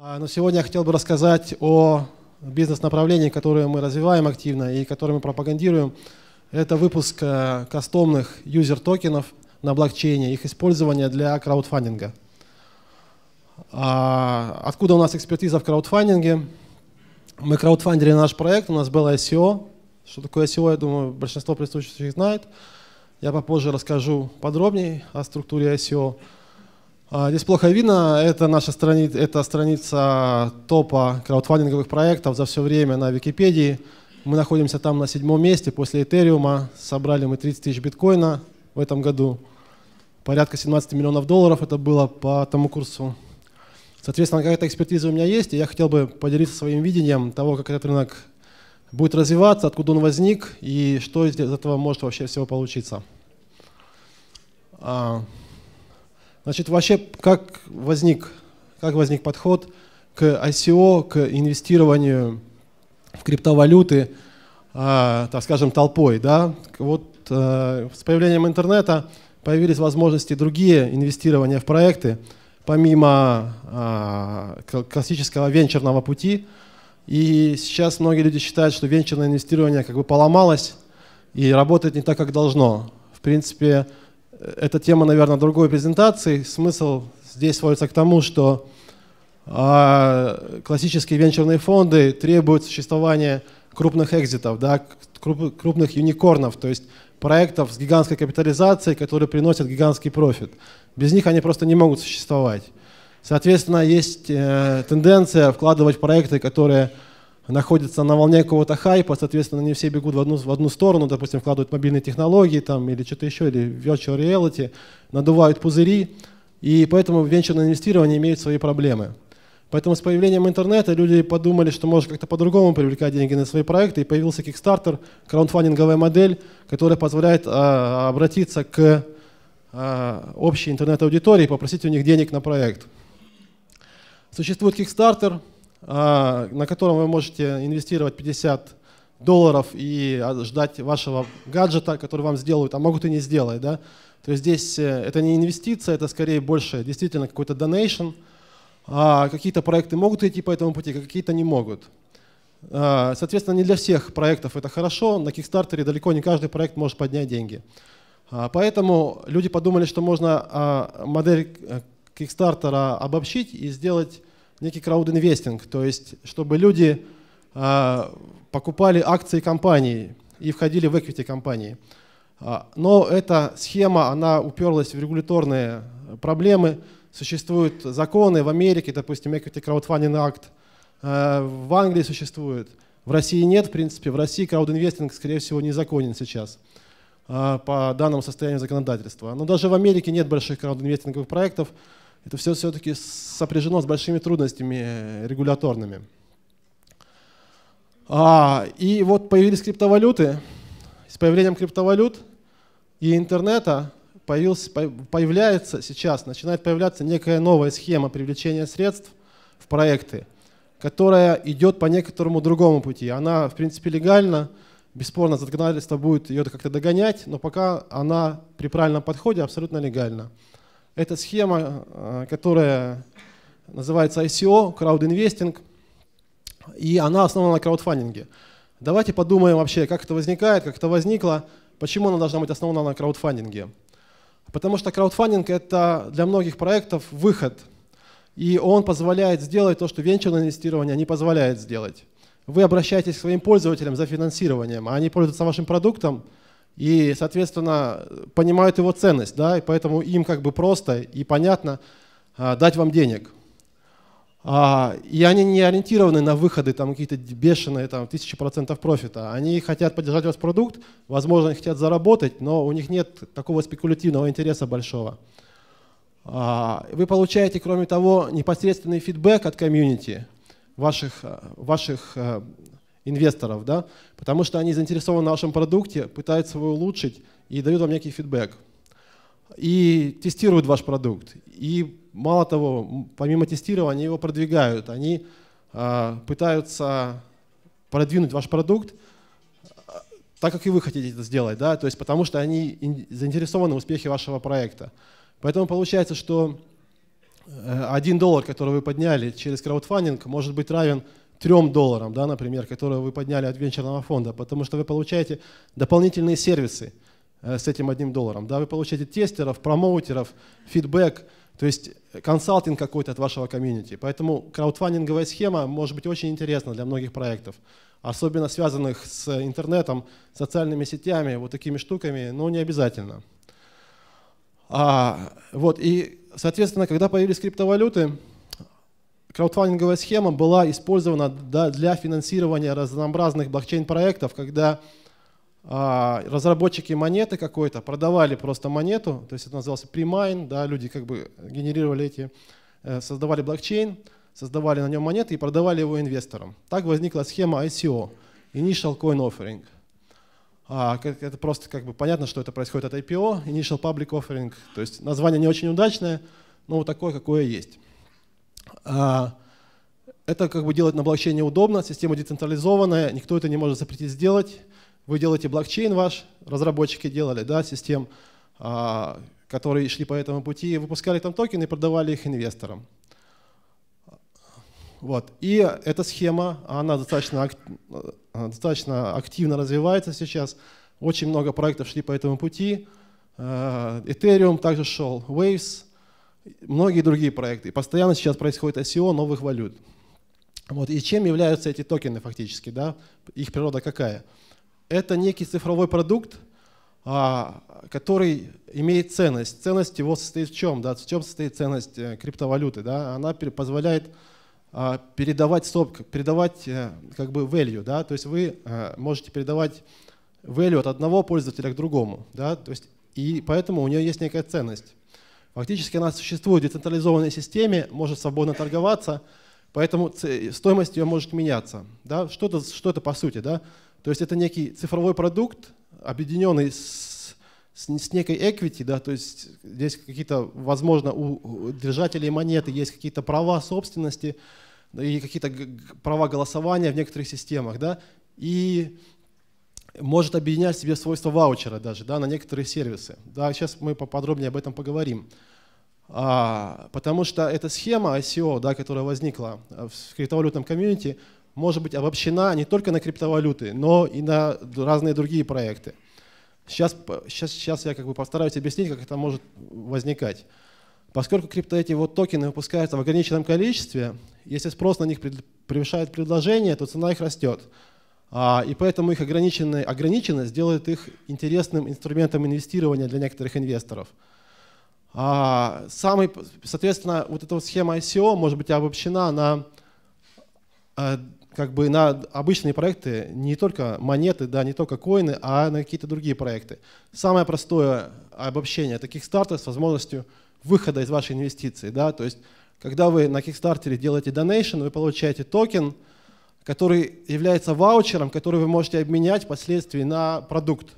А, но сегодня я хотел бы рассказать о бизнес-направлении, которое мы развиваем активно и которое мы пропагандируем. Это выпуск э, кастомных юзер-токенов на блокчейне, их использование для краудфандинга. А, откуда у нас экспертиза в краудфандинге? Мы краудфандили наш проект, у нас было SEO. Что такое SEO, я думаю, большинство присутствующих знает. Я попозже расскажу подробнее о структуре SEO. А, Здесь плохо видно. Это наша страница, это страница топа краудфандинговых проектов за все время на Википедии. Мы находимся там на седьмом месте после Этериума. Собрали мы 30 тысяч биткоина в этом году. Порядка 17 миллионов долларов это было по тому курсу. Соответственно, какая-то экспертиза у меня есть, и я хотел бы поделиться своим видением того, как этот рынок будет развиваться, откуда он возник и что из этого может вообще всего получиться. А, Значит, вообще, как возник, как возник подход к ICO, к инвестированию в криптовалюты, э, так скажем, толпой? Да? Вот э, с появлением интернета появились возможности другие инвестирования в проекты, помимо э, классического венчурного пути. И сейчас многие люди считают, что венчурное инвестирование как бы поломалось и работает не так, как должно. В принципе, это тема, наверное, другой презентации. Смысл здесь сводится к тому, что а, классические венчурные фонды требуют существования крупных экзитов, да, крупных юникорнов, то есть проектов с гигантской капитализацией, которые приносят гигантский профит. Без них они просто не могут существовать. Соответственно, есть э, тенденция вкладывать проекты, которые находятся на волне какого-то хайпа, соответственно, они все бегут в одну, в одну сторону, допустим, вкладывают мобильные технологии там, или что-то еще, или virtual reality, надувают пузыри, и поэтому венчурное инвестирование имеет свои проблемы. Поэтому с появлением интернета люди подумали, что можно как-то по-другому привлекать деньги на свои проекты, и появился Kickstarter, краудфандинговая модель, которая позволяет э, обратиться к э, общей интернет-аудитории и попросить у них денег на проект. Существует Kickstarter, а, на котором вы можете инвестировать 50 долларов и а, ждать вашего гаджета, который вам сделают, а могут и не сделать. Да? То есть здесь э, это не инвестиция, это скорее больше действительно какой-то donation. А, какие-то проекты могут идти по этому пути, а какие-то не могут. Соответственно, не для всех проектов это хорошо. На Kickstarter далеко не каждый проект может поднять деньги. Поэтому люди подумали, что можно модель Kickstarter э, обобщить и сделать некий краудинвестинг, то есть чтобы люди а, покупали акции компании и входили в equity компании. А, но эта схема, она уперлась в регуляторные проблемы. Существуют законы в Америке, допустим, Equity Crowdfunding Act, э, в Англии существует, в России нет, в принципе, в России краудинвестинг, скорее всего, незаконен сейчас э, по данному состоянию законодательства. Но даже в Америке нет больших краудинвестинговых проектов, это все все-таки сопряжено с большими трудностями э, регуляторными. А, и вот появились криптовалюты. С появлением криптовалют и интернета появился, появляется сейчас, начинает появляться некая новая схема привлечения средств в проекты, которая идет по некоторому другому пути. Она, в принципе, легальна, бесспорно, законодательство будет ее как-то догонять, но пока она при правильном подходе абсолютно легальна. Это схема, э, которая называется ICO, краудинвестинг, и она основана на краудфандинге. Давайте подумаем вообще, как это возникает, как это возникло, почему она должна быть основана на краудфандинге. Потому что краудфандинг – это для многих проектов выход, и он позволяет сделать то, что венчурное инвестирование не позволяет сделать. Вы обращаетесь к своим пользователям за финансированием, а они пользуются вашим продуктом – и, соответственно, понимают его ценность, да, и поэтому им как бы просто и понятно а, дать вам денег. А, и они не ориентированы на выходы, там какие-то бешеные, там, тысячи процентов профита. Они хотят поддержать ваш продукт, возможно, они хотят заработать, но у них нет такого спекулятивного интереса большого. А, вы получаете, кроме того, непосредственный фидбэк от комьюнити, ваших, а, ваших а, инвесторов, да, потому что они заинтересованы в нашем продукте, пытаются его улучшить и дают вам некий фидбэк. И тестируют ваш продукт. И мало того, помимо тестирования, они его продвигают. Они э, пытаются продвинуть ваш продукт а, так, как и вы хотите это сделать, да, то есть потому что они заинтересованы в успехе вашего проекта. Поэтому получается, что э, один доллар, который вы подняли через краудфандинг, может быть равен 3 долларам, да, например, которые вы подняли от венчурного фонда, потому что вы получаете дополнительные сервисы э, с этим одним долларом. Да, вы получаете тестеров, промоутеров, фидбэк, то есть э, консалтинг какой-то от вашего комьюнити. Поэтому краудфандинговая схема может быть очень интересна для многих проектов, особенно связанных с интернетом, социальными сетями, вот такими штуками, но не обязательно. А, вот, и, соответственно, когда появились криптовалюты, краудфандинговая схема была использована для финансирования разнообразных блокчейн-проектов, когда а, разработчики монеты какой-то продавали просто монету, то есть это назывался премайн, да, люди как бы генерировали эти, э, создавали блокчейн, создавали на нем монеты и продавали его инвесторам. Так возникла схема ICO, Initial Coin Offering. А, это просто как бы понятно, что это происходит от IPO, Initial Public Offering, то есть название не очень удачное, но вот такое, какое есть. А, это как бы делать на блокчейне удобно, система децентрализованная, никто это не может запретить сделать. Вы делаете блокчейн ваш, разработчики делали, да, систем, а, которые шли по этому пути, выпускали там токены и продавали их инвесторам. Вот. И эта схема, она достаточно, э, достаточно активно развивается сейчас. Очень много проектов шли по этому пути. Э, Ethereum также шел, Waves, многие другие проекты. Постоянно сейчас происходит ICO e новых валют. Вот. И чем являются эти токены фактически? Да? Их природа какая? Это некий цифровой продукт, а, который имеет ценность. Ценность его состоит в чем? Да? В чем состоит ценность э, криптовалюты? Да? Она позволяет а, передавать, соб, передавать э, как бы value. Да? То есть вы э, можете передавать value от одного пользователя к другому. Да? То есть, и поэтому у нее есть некая ценность. Фактически она существует в децентрализованной системе, может свободно торговаться, поэтому стоимость ее может меняться. Да? Что, это, что это по сути? Да? То есть это некий цифровой продукт, объединенный с, с, с некой equity, да? то есть здесь какие-то, возможно, у держателей монеты есть какие-то права собственности и какие-то права голосования в некоторых системах. Да? И может объединять в себе свойства ваучера даже да, на некоторые сервисы. Да, сейчас мы поподробнее об этом поговорим. А, потому что эта схема ICO, да, которая возникла э, в криптовалютном комьюнити, может быть обобщена не только на криптовалюты, но и на разные другие проекты. Сейчас, сейчас, сейчас я как бы постараюсь объяснить, как это может возникать. Поскольку крипто эти вот токены выпускаются в ограниченном количестве, если спрос на них превышает предложение, то цена их растет. А, и поэтому их ограниченность делает их интересным инструментом инвестирования для некоторых инвесторов. А, самый, соответственно, вот эта вот схема ICO может быть обобщена на, э, как бы на обычные проекты, не только монеты, да, не только коины, а на какие-то другие проекты. Самое простое обобщение таких стартов с возможностью выхода из вашей инвестиции. Да? То есть, когда вы на Kickstarter делаете donation, вы получаете токен – который является ваучером, который вы можете обменять впоследствии на продукт.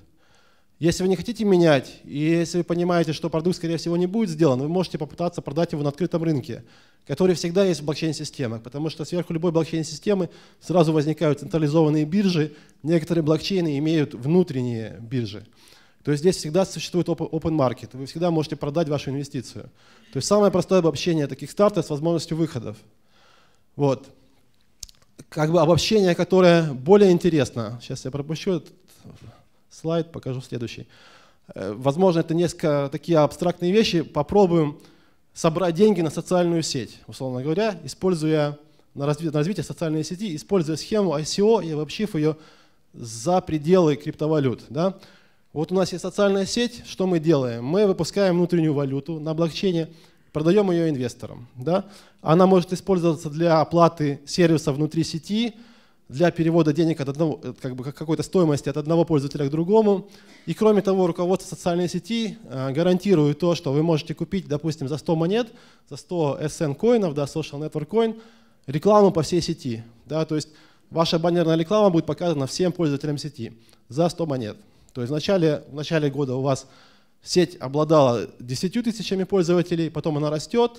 Если вы не хотите менять, и если вы понимаете, что продукт, скорее всего, не будет сделан, вы можете попытаться продать его на открытом рынке, который всегда есть в блокчейн-системах, потому что сверху любой блокчейн-системы сразу возникают централизованные биржи, некоторые блокчейны имеют внутренние биржи. То есть здесь всегда существует open market, вы всегда можете продать вашу инвестицию. То есть самое простое обобщение таких стартов с возможностью выходов. Вот как бы обобщение, которое более интересно. Сейчас я пропущу этот слайд, покажу следующий. Э, возможно, это несколько такие абстрактные вещи. Попробуем собрать деньги на социальную сеть, условно говоря, используя на, разви- на развитие социальной сети, используя схему ICO и обобщив ее за пределы криптовалют. Да? Вот у нас есть социальная сеть, что мы делаем? Мы выпускаем внутреннюю валюту на блокчейне, продаем ее инвесторам. Да? Она может использоваться для оплаты сервиса внутри сети, для перевода денег от одного, э, как бы какой-то стоимости от одного пользователя к другому. И кроме того, руководство социальной сети э, гарантирует то, что вы можете купить, допустим, за 100 монет, за 100 SN коинов, да, Social Network Coin, рекламу по всей сети. Да, то есть ваша баннерная реклама будет показана всем пользователям сети за 100 монет. То есть в начале, в начале года у вас Сеть обладала 10 тысячами пользователей, потом она растет.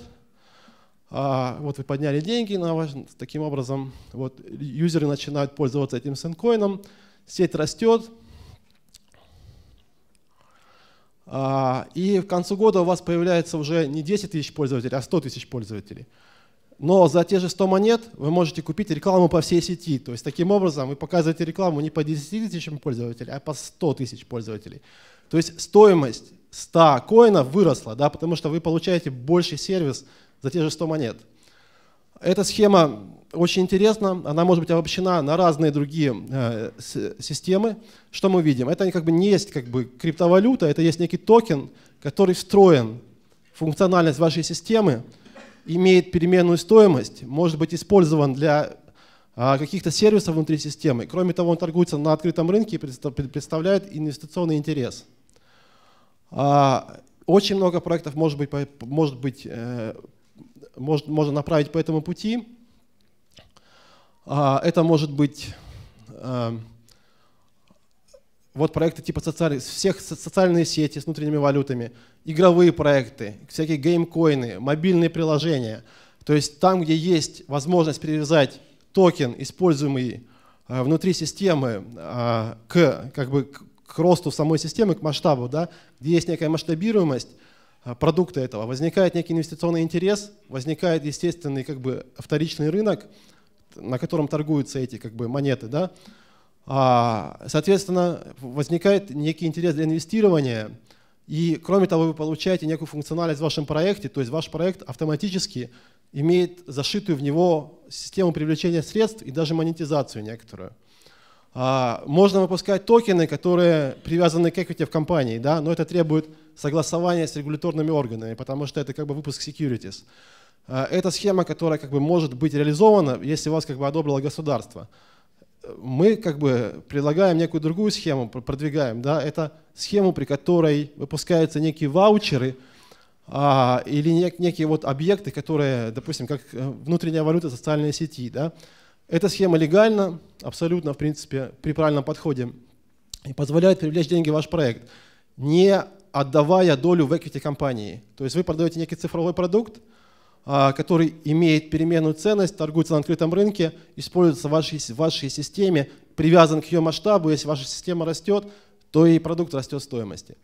А, вот вы подняли деньги, на ваш, таким образом вот, юзеры начинают пользоваться этим сенкоином, сеть растет. А, и в конце года у вас появляется уже не 10 тысяч пользователей, а 100 тысяч пользователей. Но за те же 100 монет вы можете купить рекламу по всей сети. То есть таким образом вы показываете рекламу не по 10 тысячам пользователей, а по 100 тысяч пользователей. То есть стоимость 100 коинов выросла, да, потому что вы получаете больше сервис за те же 100 монет. Эта схема очень интересна, она может быть обобщена на разные другие э, системы. Что мы видим? Это как бы не есть как бы криптовалюта, это есть некий токен, который встроен в функциональность вашей системы, имеет переменную стоимость, может быть использован для а, каких-то сервисов внутри системы. Кроме того, он торгуется на открытом рынке и представляет инвестиционный интерес. А, очень много проектов может быть, может быть э, может, можно направить по этому пути. А, это может быть эм, вот проекты типа социальных, всех социальные сети с внутренними валютами, игровые проекты, всякие геймкоины, мобильные приложения. То есть там, где есть возможность привязать токен, используемый э, внутри системы, э, к, как бы, к росту самой системы, к масштабу, да, где есть некая масштабируемость э, продукта этого, возникает некий инвестиционный интерес, возникает естественный как бы вторичный рынок, на котором торгуются эти как бы монеты, да, а, Соответственно, возникает некий интерес для инвестирования. И кроме того, вы получаете некую функциональность в вашем проекте, то есть ваш проект автоматически имеет зашитую в него систему привлечения средств и даже монетизацию некоторую. А, можно выпускать токены, которые привязаны к equity в компании, да, но это требует согласования с регуляторными органами, потому что это как бы выпуск securities. А, это схема, которая как бы может быть реализована, если вас как бы одобрило государство. Мы как бы предлагаем некую другую схему, продвигаем, да, это схему, при которой выпускаются некие ваучеры а, или нек, некие вот объекты, которые, допустим, как э, внутренняя валюта социальной сети, да, эта схема легальна, абсолютно, в принципе, при правильном подходе, и позволяет привлечь деньги в ваш проект, не отдавая долю в equity компании. То есть вы продаете некий цифровой продукт, а, который имеет переменную ценность, торгуется на открытом рынке, используется в вашей, в вашей системе, привязан к ее масштабу. Если ваша система растет, то и продукт растет в стоимости.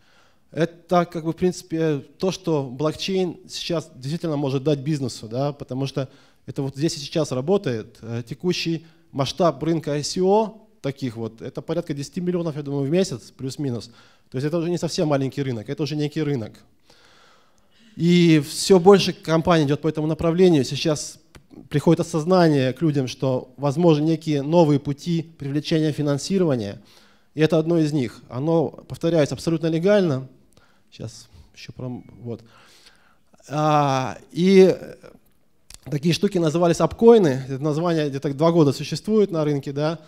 Это, как бы, в принципе, то, что блокчейн сейчас действительно может дать бизнесу, да, потому что это вот здесь и сейчас работает. Э, текущий масштаб рынка ICO таких вот, это порядка 10 миллионов, я думаю, в месяц, плюс-минус. То есть это уже не совсем маленький рынок, это уже некий рынок. И все больше компаний идет по этому направлению. Сейчас приходит осознание к людям, что возможны некие новые пути привлечения финансирования. И это одно из них. Оно, повторяюсь, абсолютно легально. Сейчас еще прям вот. А, и Такие штуки назывались апкоины, это название где-то два года существует на рынке, да.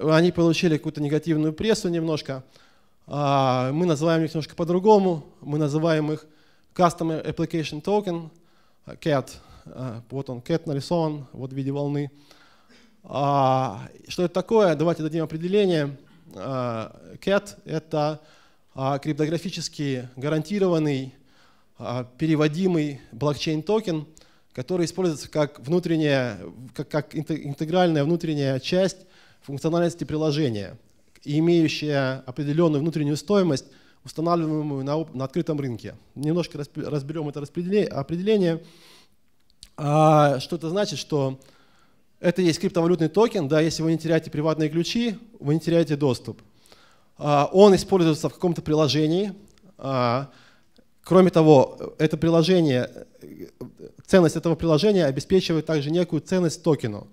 Они получили какую-то негативную прессу немножко. А, мы называем их немножко по-другому. Мы называем их Custom Application Token, CAT. А, вот он, CAT нарисован, вот в виде волны. А, что это такое? Давайте дадим определение. CAT — это криптографический гарантированный, переводимый блокчейн-токен — который используется как внутренняя, как, как интегральная внутренняя часть функциональности приложения и имеющая определенную внутреннюю стоимость, устанавливаемую на, на открытом рынке. Немножко разберем это определение. А, что это значит, что это есть криптовалютный токен, да, если вы не теряете приватные ключи, вы не теряете доступ. А, он используется в каком-то приложении, а, Кроме того, это приложение, ценность этого приложения обеспечивает также некую ценность токену.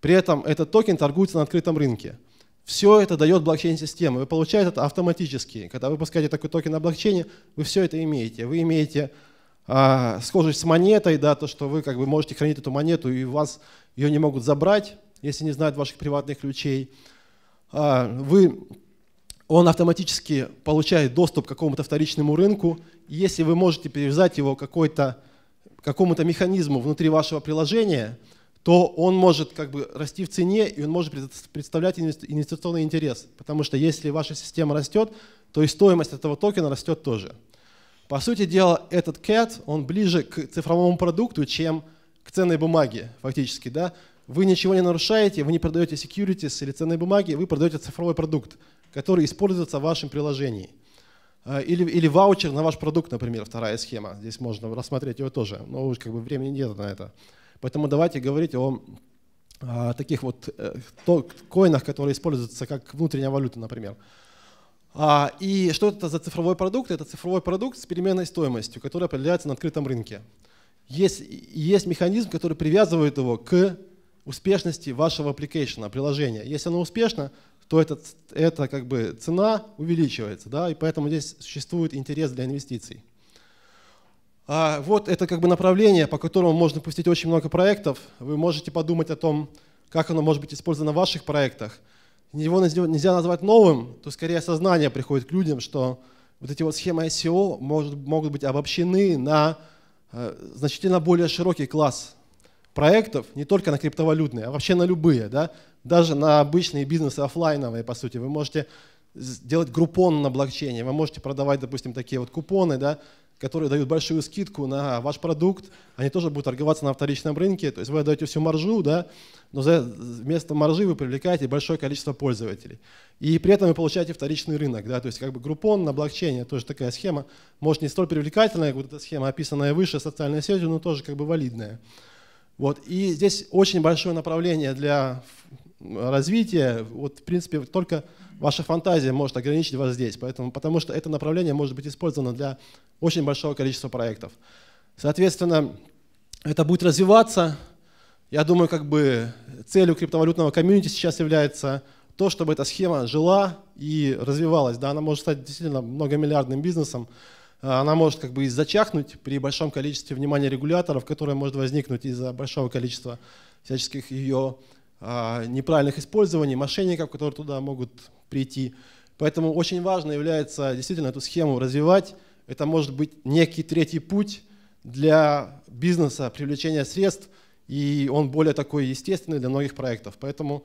При этом этот токен торгуется на открытом рынке. Все это дает блокчейн-система. Вы получаете это автоматически. Когда вы выпускаете такой токен на блокчейне, вы все это имеете. Вы имеете а, схожесть с монетой, да, то, что вы как бы можете хранить эту монету, и вас ее не могут забрать, если не знают ваших приватных ключей. А, вы он автоматически получает доступ к какому-то вторичному рынку. Если вы можете привязать его к какому-то механизму внутри вашего приложения, то он может как бы расти в цене, и он может представлять инвестиционный интерес. Потому что если ваша система растет, то и стоимость этого токена растет тоже. По сути дела, этот CAT, он ближе к цифровому продукту, чем к ценной бумаге фактически. Да? Вы ничего не нарушаете, вы не продаете securities или ценной бумаги, вы продаете цифровой продукт который используется в вашем приложении. Э, или, или ваучер на ваш продукт, например, вторая схема. Здесь можно рассмотреть его тоже, но уж как бы времени нет на это. Поэтому давайте говорить о а, таких вот э, коинах, которые используются как внутренняя валюта, например. А, и что это за цифровой продукт? Это цифровой продукт с переменной стоимостью, который определяется на открытом рынке. Есть, есть механизм, который привязывает его к успешности вашего application, приложения. Если оно успешно, то этот, это как бы цена увеличивается, да, и поэтому здесь существует интерес для инвестиций. А вот это как бы направление, по которому можно пустить очень много проектов. Вы можете подумать о том, как оно может быть использовано в ваших проектах. Его нельзя назвать новым, то скорее осознание приходит к людям, что вот эти вот схемы ICO могут могут быть обобщены на э, значительно более широкий класс проектов, не только на криптовалютные, а вообще на любые. Да? даже на обычные бизнесы офлайновые, по сути. Вы можете сделать группон на блокчейне, вы можете продавать, допустим, такие вот купоны, да, которые дают большую скидку на ваш продукт, они тоже будут торговаться на вторичном рынке, то есть вы отдаете всю маржу, да, но за, вместо маржи вы привлекаете большое количество пользователей. И при этом вы получаете вторичный рынок, да, то есть как бы группон на блокчейне, тоже такая схема, может не столь привлекательная, как вот эта схема, описанная выше социальной сетью, но тоже как бы валидная. Вот, и здесь очень большое направление для развитие, вот в принципе только ваша фантазия может ограничить вас здесь, поэтому, потому что это направление может быть использовано для очень большого количества проектов. Соответственно, это будет развиваться. Я думаю, как бы целью криптовалютного комьюнити сейчас является то, чтобы эта схема жила и развивалась. Да, она может стать действительно многомиллиардным бизнесом. Она может как бы и зачахнуть при большом количестве внимания регуляторов, которое может возникнуть из-за большого количества всяческих ее а, неправильных использований, мошенников, которые туда могут прийти. Поэтому очень важно является действительно эту схему развивать. Это может быть некий третий путь для бизнеса, привлечения средств, и он более такой естественный для многих проектов. Поэтому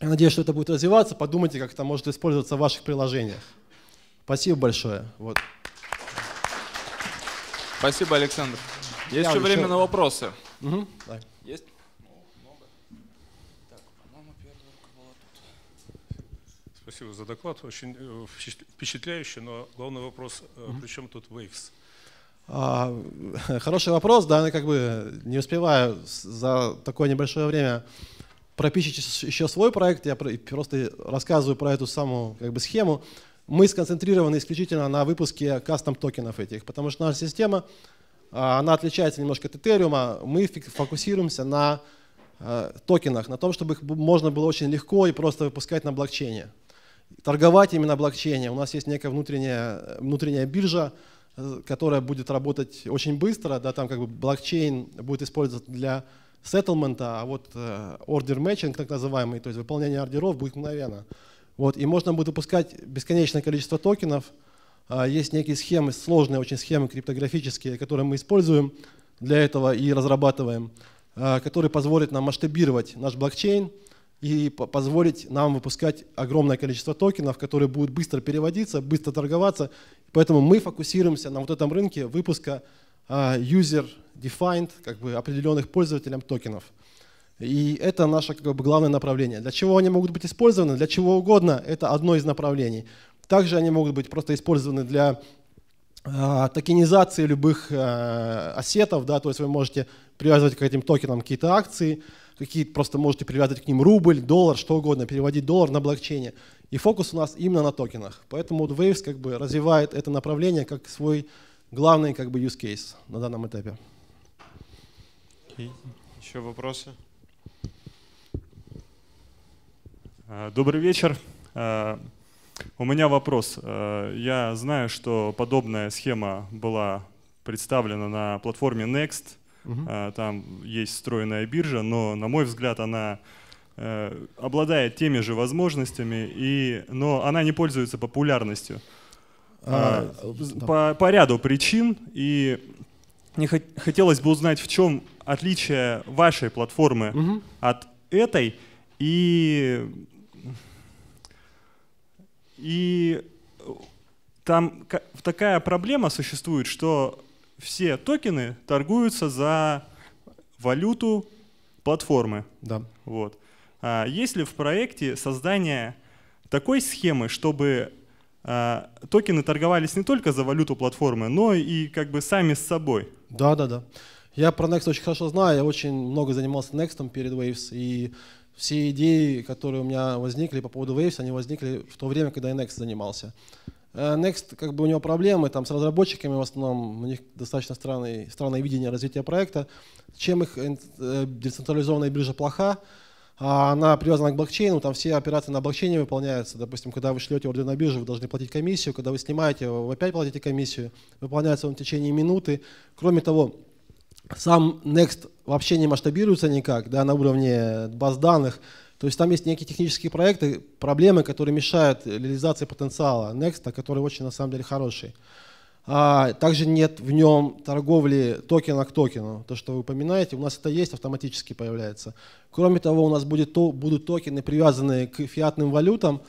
я надеюсь, что это будет развиваться. Подумайте, как это может использоваться в ваших приложениях. Спасибо большое. Вот. Спасибо, Александр. Есть еще время на вопросы. Угу. Давай. спасибо за доклад. Очень э, впечатляющий, но главный вопрос, mm-hmm. при чем тут Waves? А, хороший вопрос, да, но ну, как бы не успеваю за такое небольшое время пропичить еще свой проект, я просто рассказываю про эту самую как бы, схему. Мы сконцентрированы исключительно на выпуске кастом токенов этих, потому что наша система, а, она отличается немножко от Ethereum, мы фокусируемся на э, токенах, на том, чтобы их можно было очень легко и просто выпускать на блокчейне торговать именно блокчейном. У нас есть некая внутренняя, внутренняя биржа, э, которая будет работать очень быстро, да, там как бы блокчейн будет использоваться для сеттлмента, а вот э, ордер matching, так называемый, то есть выполнение ордеров будет мгновенно. Вот, и можно будет выпускать бесконечное количество токенов. А, есть некие схемы, сложные очень схемы криптографические, которые мы используем для этого и разрабатываем, а, которые позволят нам масштабировать наш блокчейн, и позволить нам выпускать огромное количество токенов, которые будут быстро переводиться, быстро торговаться. Поэтому мы фокусируемся на вот этом рынке выпуска а, user-defined, как бы определенных пользователям токенов. И это наше как бы, главное направление. Для чего они могут быть использованы? Для чего угодно. Это одно из направлений. Также они могут быть просто использованы для э, токенизации любых э, ассетов. Да? То есть вы можете привязывать к этим токенам какие-то акции, какие просто можете привязать к ним рубль, доллар, что угодно, переводить доллар на блокчейне. И фокус у нас именно на токенах. Поэтому вот Waves как бы развивает это направление как свой главный как бы use case на данном этапе. Okay. Еще вопросы? А, добрый вечер. А, у меня вопрос. А, я знаю, что подобная схема была представлена на платформе Next – Угу. А, там есть встроенная биржа, но, на мой взгляд, она э, обладает теми же возможностями, и, но она не пользуется популярностью. А, а по, по ряду причин. И мне хотелось бы узнать, в чем отличие вашей платформы угу. от этой и и там такая проблема существует, что все токены торгуются за валюту платформы. Да. Вот. А есть ли в проекте создание такой схемы, чтобы а, токены торговались не только за валюту платформы, но и как бы сами с собой? Да, да, да. Я про Next очень хорошо знаю, я очень много занимался Next перед Waves, и все идеи, которые у меня возникли по поводу Waves, они возникли в то время, когда я Next занимался. Э, next, как бы у него проблемы там с разработчиками в основном, у них достаточно странное, странное видение развития проекта. Чем их э, децентрализованная биржа плоха? А она привязана к блокчейну, там все операции на блокчейне выполняются. Допустим, когда вы шлете ордер на биржу, вы должны платить комиссию, когда вы снимаете, вы опять платите комиссию, выполняется он в течение минуты. Кроме того, сам Next вообще не масштабируется никак, да, на уровне баз данных, то есть там есть некие технические проекты, проблемы, которые мешают реализации потенциала Next, а который очень на самом деле хороший. А также нет в нем торговли токена к токену. То, что вы упоминаете, у нас это есть, автоматически появляется. Кроме того, у нас будет, то, будут токены, привязанные к фиатным валютам,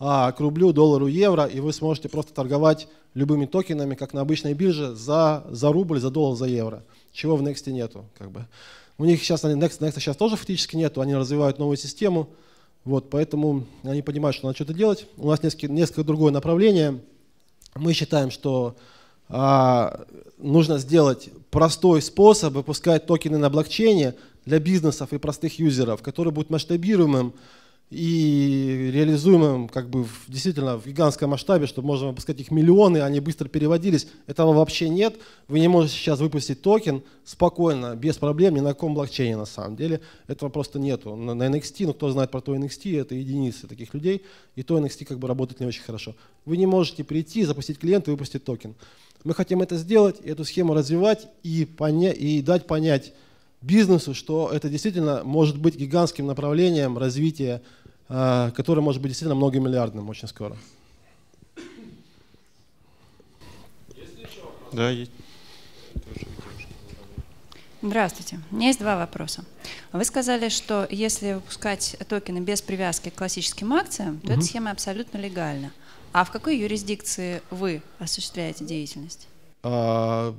а, к рублю, доллару, евро, и вы сможете просто торговать любыми токенами, как на обычной бирже, за, за рубль, за доллар, за евро, чего в Next нету. Как бы. У них сейчас Next, Next сейчас тоже фактически нету, они развивают новую систему, вот, поэтому они понимают, что надо что-то делать. У нас несколько, несколько другое направление. Мы считаем, что а, нужно сделать простой способ выпускать токены на блокчейне для бизнесов и простых юзеров, который будет масштабируемым, и реализуемым как бы в, действительно в гигантском масштабе, чтобы можно выпускать их миллионы, они быстро переводились. Этого вообще нет. Вы не можете сейчас выпустить токен спокойно, без проблем, ни на каком блокчейне на самом деле. Этого просто нету. На, на NXT, ну кто знает про то NXT, это единицы таких людей, и то NXT как бы работает не очень хорошо. Вы не можете прийти, запустить клиент и выпустить токен. Мы хотим это сделать, эту схему развивать и, поня- и дать понять бизнесу, что это действительно может быть гигантским направлением развития, э, которое может быть действительно многомиллиардным очень скоро. Да, есть. Здравствуйте. У меня есть два вопроса. Вы сказали, что если выпускать токены без привязки к классическим акциям, то угу. эта схема абсолютно легальна. А в какой юрисдикции вы осуществляете деятельность? А,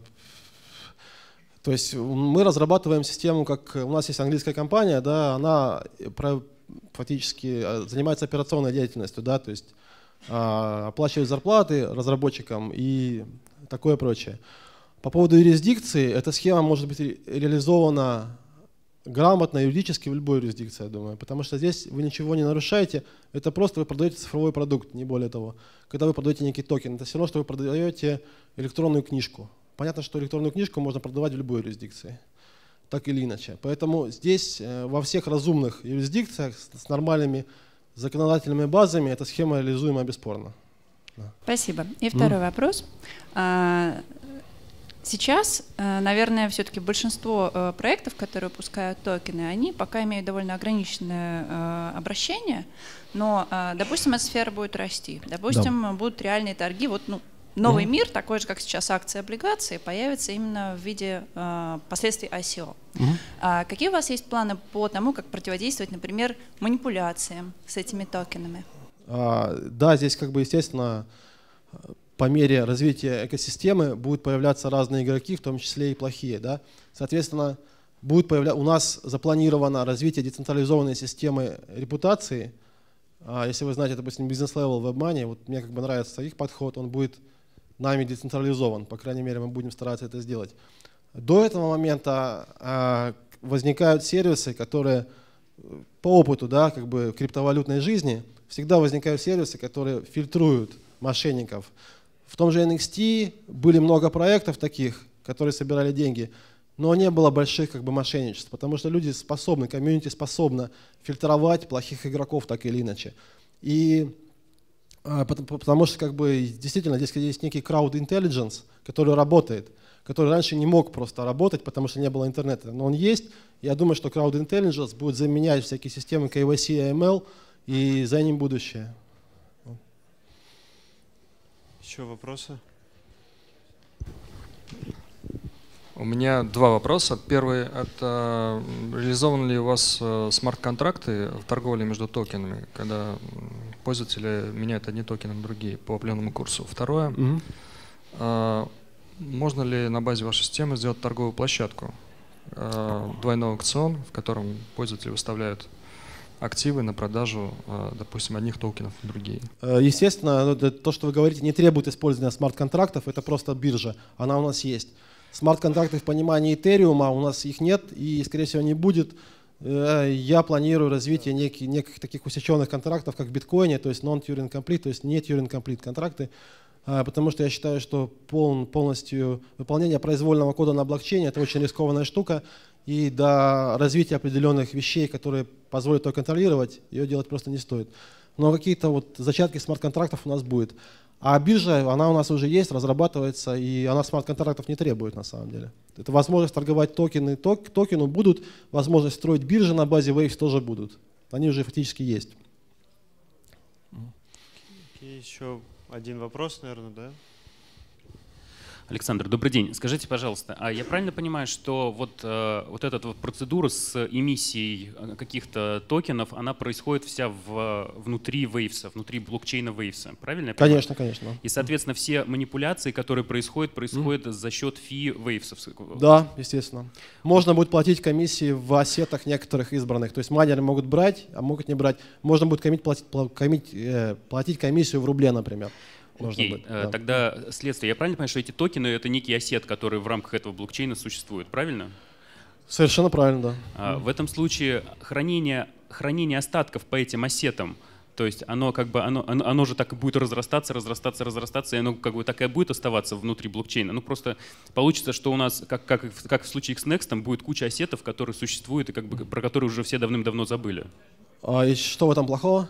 то есть мы разрабатываем систему, как у нас есть английская компания, да, она э, фактически э, занимается операционной деятельностью, да, то есть а, оплачивает зарплаты разработчикам и такое прочее. По поводу юрисдикции, эта схема может быть реализована грамотно юридически в любой юрисдикции, я думаю, потому что здесь вы ничего не нарушаете, это просто вы продаете цифровой продукт, не более того. Когда вы продаете некий токен, это все равно, что вы продаете электронную книжку. Понятно, что электронную книжку можно продавать в любой юрисдикции, так или иначе. Поэтому здесь э, во всех разумных юрисдикциях с нормальными законодательными базами эта схема реализуема бесспорно. Спасибо. И второй mm. вопрос. А, сейчас, э, наверное, все-таки большинство э, проектов, которые выпускают токены, они пока имеют довольно ограниченное обращение, но, допустим, эта сфера будет расти, допустим, да. будут реальные торги, вот, ну, Новый mm-hmm. мир, такой же, как сейчас акции облигации, появится именно в виде э, последствий ICO. Mm-hmm. А какие у вас есть планы по тому, как противодействовать, например, манипуляциям с этими токенами? А, да, здесь как бы естественно по мере развития экосистемы будут появляться разные игроки, в том числе и плохие. Да? Соответственно, будет появля... у нас запланировано развитие децентрализованной системы репутации. А, если вы знаете, допустим, бизнес-левел в обмане, вот мне как бы нравится их подход, он будет нами децентрализован. По крайней мере, мы будем стараться это сделать. До этого момента а, возникают сервисы, которые э, по опыту да, как бы криптовалютной жизни всегда возникают сервисы, которые фильтруют мошенников. В том же NXT были много проектов таких, которые собирали деньги, но не было больших как бы мошенничеств, потому что люди способны, комьюнити способно фильтровать плохих игроков так или иначе. И а, потому что как бы действительно здесь есть некий crowd intelligence, который работает, который раньше не мог просто работать, потому что не было интернета. Но он есть. Я думаю, что crowd intelligence будет заменять всякие системы KYC и AML, и за ним будущее. Еще вопросы? У меня два вопроса. Первый – это реализованы ли у вас э, смарт-контракты в торговле между токенами, когда пользователи меняют одни токены на другие по определенному курсу. Второе, mm-hmm. а, можно ли на базе вашей системы сделать торговую площадку, а, двойной аукцион, в котором пользователи выставляют активы на продажу, а, допустим, одних токенов на другие? Э, естественно, ну, то, что вы говорите, не требует использования смарт-контрактов, это просто биржа, она у нас есть. Смарт-контракты в понимании Ethereum, а у нас их нет и, скорее всего, не будет. Э, я планирую развитие неких, неких таких усеченных контрактов, как в биткоине, то есть non-Turing Complete, то есть не Turing Complete контракты, а, потому что я считаю, что пол, полностью выполнение произвольного кода на блокчейне – это очень рискованная штука, и до развития определенных вещей, которые позволят ее контролировать, ее делать просто не стоит. Но какие-то вот зачатки смарт-контрактов у нас будет. А биржа, она у нас уже есть, разрабатывается, и она смарт-контрактов не требует на самом деле. Это возможность торговать токены ток, токену будут, возможность строить биржи на базе Waves тоже будут. Они уже фактически есть. И еще один вопрос, наверное, да? Александр, добрый день. Скажите, пожалуйста, а я правильно понимаю, что вот, э, вот эта вот процедура с эмиссией э, каких-то токенов, она происходит вся в, э, внутри Waves, внутри блокчейна Waves, правильно? Конечно, конечно. И, соответственно, все манипуляции, которые происходят, происходят mm. за счет фи Waves. Да, естественно. Можно будет платить комиссии в ассетах некоторых избранных. То есть майнеры могут брать, а могут не брать. Можно будет комить, платить, платить комиссию в рубле, например. Можно Окей, быть, э, да. тогда следствие. Я правильно понимаю, что эти токены — это некий осет, который в рамках этого блокчейна существует, правильно? Совершенно правильно, да. А, в этом случае хранение, хранение остатков по этим осетам, то есть оно как бы оно, оно, оно же так и будет разрастаться, разрастаться, разрастаться, и оно как бы так и будет оставаться внутри блокчейна. Ну просто получится, что у нас, как, как, как в случае с Next, там будет куча осетов, которые существуют и как бы про которые уже все давным-давно забыли. А и что в этом плохого?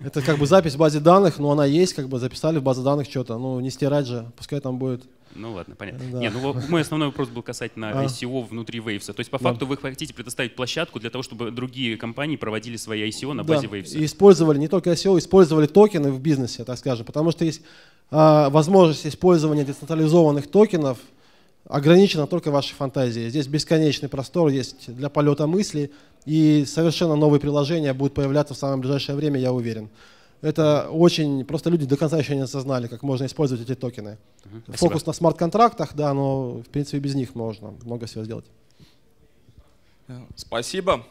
Это как бы запись в базе данных, но она есть, как бы записали в базу данных что-то. Ну, не стирать же, пускай там будет. Ну ладно, понятно. Да. Не, ну мой основной вопрос был касательно а. ICO внутри Waves. То есть по да. факту вы хотите предоставить площадку для того, чтобы другие компании проводили свои ICO на да. базе Waves. И использовали не только ICO, использовали токены в бизнесе, так скажем. Потому что есть а, возможность использования децентрализованных токенов ограничена только вашей фантазией. Здесь бесконечный простор есть для полета мысли, и совершенно новые приложения будут появляться в самое ближайшее время, я уверен. Это очень, просто люди до конца еще не осознали, как можно использовать эти токены. Угу, Фокус спасибо. на смарт-контрактах, да, но в принципе без них можно много всего сделать. Спасибо.